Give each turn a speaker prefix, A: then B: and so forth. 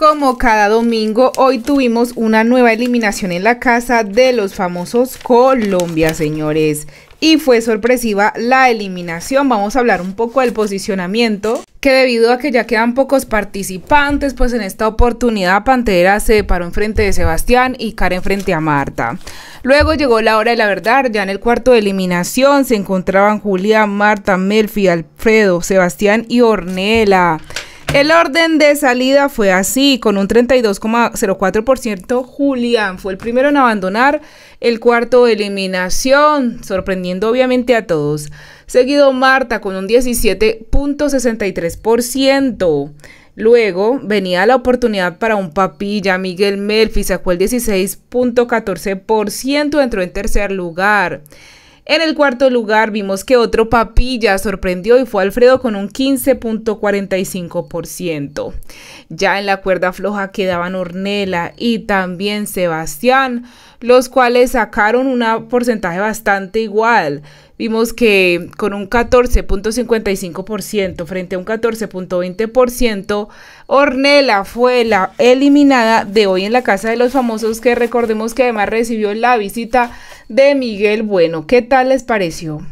A: Como cada domingo, hoy tuvimos una nueva eliminación en la casa de los famosos Colombia, señores. Y fue sorpresiva la eliminación. Vamos a hablar un poco del posicionamiento, que debido a que ya quedan pocos participantes, pues en esta oportunidad Pantera se paró enfrente de Sebastián y Karen frente a Marta. Luego llegó la hora de la verdad, ya en el cuarto de eliminación se encontraban Julia, Marta, Melfi, Alfredo, Sebastián y Ornella. El orden de salida fue así, con un 32,04%. Julián fue el primero en abandonar, el cuarto eliminación, sorprendiendo obviamente a todos. Seguido Marta con un 17,63%. Luego venía la oportunidad para un papilla. Miguel Melfi sacó el 16,14%, entró en tercer lugar. En el cuarto lugar vimos que otro papilla sorprendió y fue Alfredo con un 15.45%. Ya en la cuerda floja quedaban Ornella y también Sebastián, los cuales sacaron un porcentaje bastante igual. Vimos que con un 14.55% frente a un 14.20%, Ornella fue la eliminada de hoy en la Casa de los Famosos, que recordemos que además recibió la visita de Miguel Bueno. ¿Qué tal les pareció?